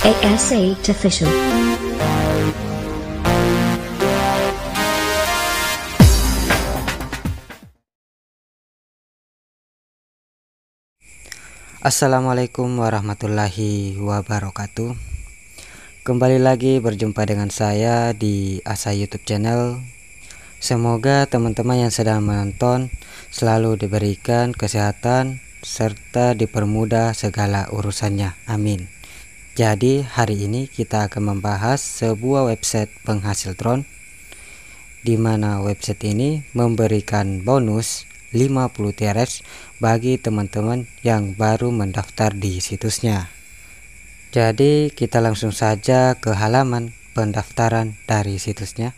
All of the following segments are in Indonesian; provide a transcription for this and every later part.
as Official. Assalamualaikum warahmatullahi wabarakatuh. Kembali lagi berjumpa dengan saya di Asa YouTube channel. Semoga teman-teman yang sedang menonton selalu diberikan kesehatan serta dipermudah segala urusannya. Amin. Jadi hari ini kita akan membahas sebuah website penghasil drone di mana website ini memberikan bonus 50 TRS bagi teman-teman yang baru mendaftar di situsnya. Jadi kita langsung saja ke halaman pendaftaran dari situsnya.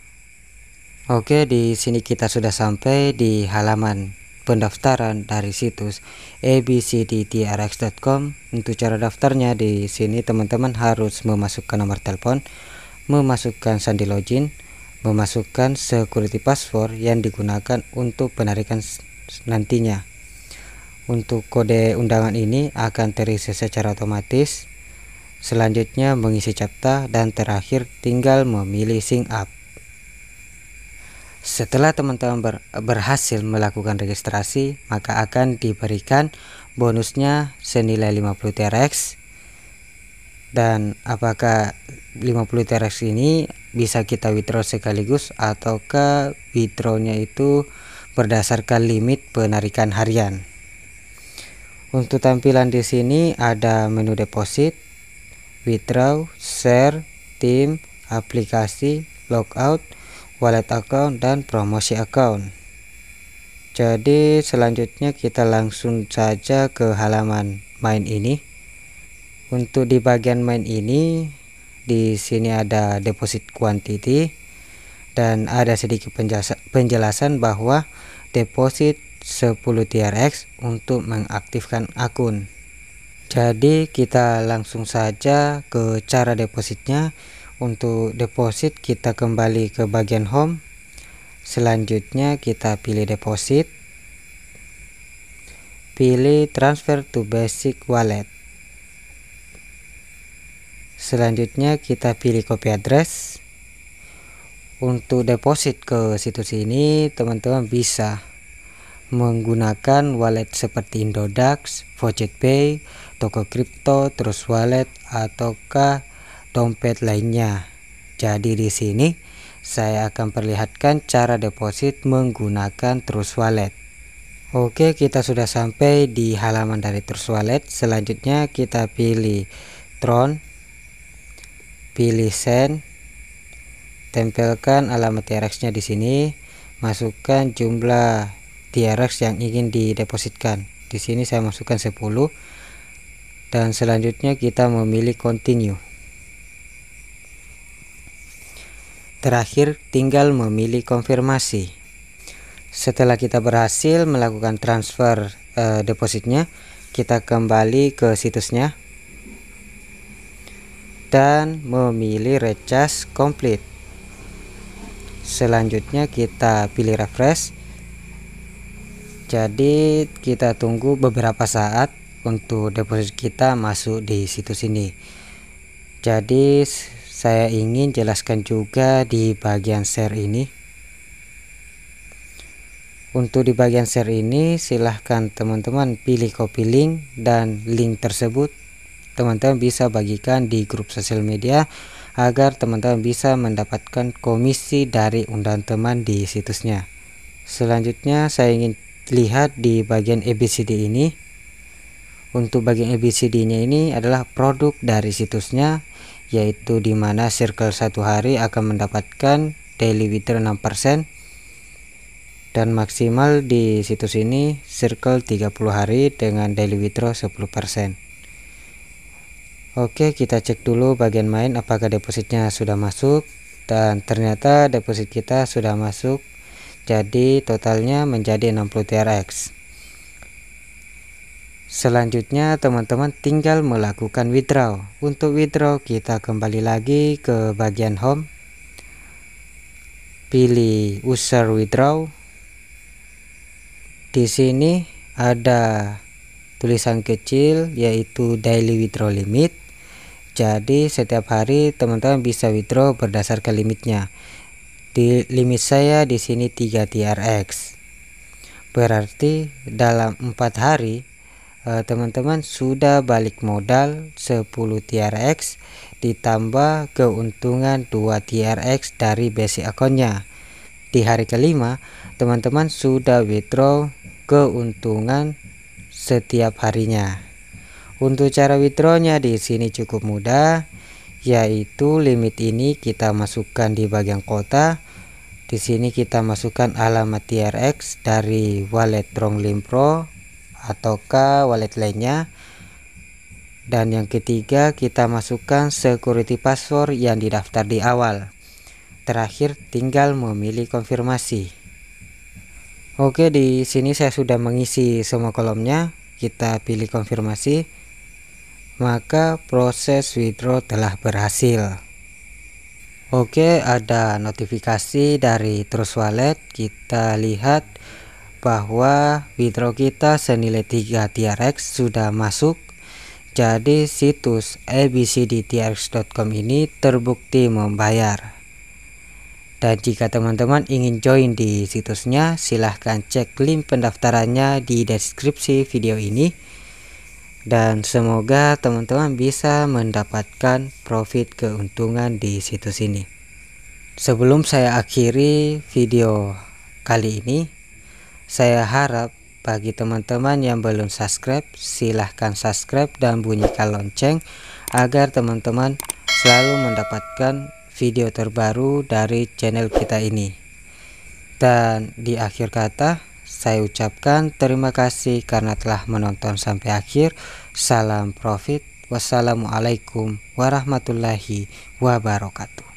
Oke, di sini kita sudah sampai di halaman pendaftaran dari situs abcdtrx.com. Untuk cara daftarnya di sini teman-teman harus memasukkan nomor telepon, memasukkan sandi login, memasukkan security password yang digunakan untuk penarikan nantinya. Untuk kode undangan ini akan terisi secara otomatis. Selanjutnya mengisi capta dan terakhir tinggal memilih sync up. Setelah teman-teman ber berhasil melakukan registrasi, maka akan diberikan bonusnya senilai 50 TRX. Dan apakah 50 TRX ini bisa kita withdraw sekaligus ataukah withdrawnya itu berdasarkan limit penarikan harian. Untuk tampilan di sini ada menu deposit, withdraw, share, tim, aplikasi, logout, wallet account dan promosi account jadi selanjutnya kita langsung saja ke halaman main ini untuk di bagian main ini di sini ada deposit quantity dan ada sedikit penjelasan bahwa deposit 10 TRX untuk mengaktifkan akun jadi kita langsung saja ke cara depositnya untuk deposit kita kembali ke bagian home. Selanjutnya kita pilih deposit. Pilih transfer to basic wallet. Selanjutnya kita pilih copy address. Untuk deposit ke situs ini teman-teman bisa menggunakan wallet seperti Indodax, VocatePay, Toko Crypto, Terus Wallet ataukah dompet lainnya. Jadi di sini saya akan perlihatkan cara deposit menggunakan Trust Wallet. Oke, kita sudah sampai di halaman dari Trust Wallet. Selanjutnya kita pilih Tron, pilih Send, tempelkan alamat TRX-nya di sini, masukkan jumlah TRX yang ingin didepositkan. Di sini saya masukkan 10 dan selanjutnya kita memilih continue. Terakhir, tinggal memilih konfirmasi. Setelah kita berhasil melakukan transfer uh, depositnya, kita kembali ke situsnya dan memilih recharge complete. Selanjutnya kita pilih refresh. Jadi kita tunggu beberapa saat untuk deposit kita masuk di situs ini. Jadi saya ingin jelaskan juga di bagian share ini untuk di bagian share ini silahkan teman-teman pilih copy link dan link tersebut teman-teman bisa bagikan di grup sosial media agar teman-teman bisa mendapatkan komisi dari undangan teman di situsnya selanjutnya saya ingin lihat di bagian ABCD ini untuk bagian ABCD nya ini adalah produk dari situsnya yaitu di mana circle satu hari akan mendapatkan daily return 6% dan maksimal di situs ini circle 30 hari dengan daily withdraw 10% Oke kita cek dulu bagian main apakah depositnya sudah masuk dan ternyata deposit kita sudah masuk jadi totalnya menjadi 60 TRX Selanjutnya teman-teman tinggal melakukan withdraw Untuk withdraw kita kembali lagi ke bagian home Pilih user withdraw Di sini ada tulisan kecil yaitu daily withdraw limit Jadi setiap hari teman-teman bisa withdraw berdasarkan limitnya di limit saya di sini 3 TRX berarti dalam 4 hari Eh, teman-teman sudah balik modal 10 TRX ditambah keuntungan 2 TRX dari basic akunnya di hari kelima teman-teman sudah withdraw keuntungan setiap harinya untuk cara withdrawnya di sini cukup mudah yaitu limit ini kita masukkan di bagian kota di sini kita masukkan alamat TRX dari wallet Tronglink Pro ataukah wallet lainnya dan yang ketiga kita masukkan security password yang didaftar di awal terakhir tinggal memilih konfirmasi oke di sini saya sudah mengisi semua kolomnya kita pilih konfirmasi maka proses withdraw telah berhasil Oke, ada notifikasi dari Trust Wallet. Kita lihat bahwa withdraw kita senilai 3 TRX sudah masuk jadi situs abcdtrx.com ini terbukti membayar dan jika teman-teman ingin join di situsnya silahkan cek link pendaftarannya di deskripsi video ini dan semoga teman-teman bisa mendapatkan profit keuntungan di situs ini sebelum saya akhiri video kali ini saya harap bagi teman-teman yang belum subscribe, silahkan subscribe dan bunyikan lonceng agar teman-teman selalu mendapatkan video terbaru dari channel kita ini. Dan di akhir kata, saya ucapkan terima kasih karena telah menonton sampai akhir. Salam profit. Wassalamualaikum warahmatullahi wabarakatuh.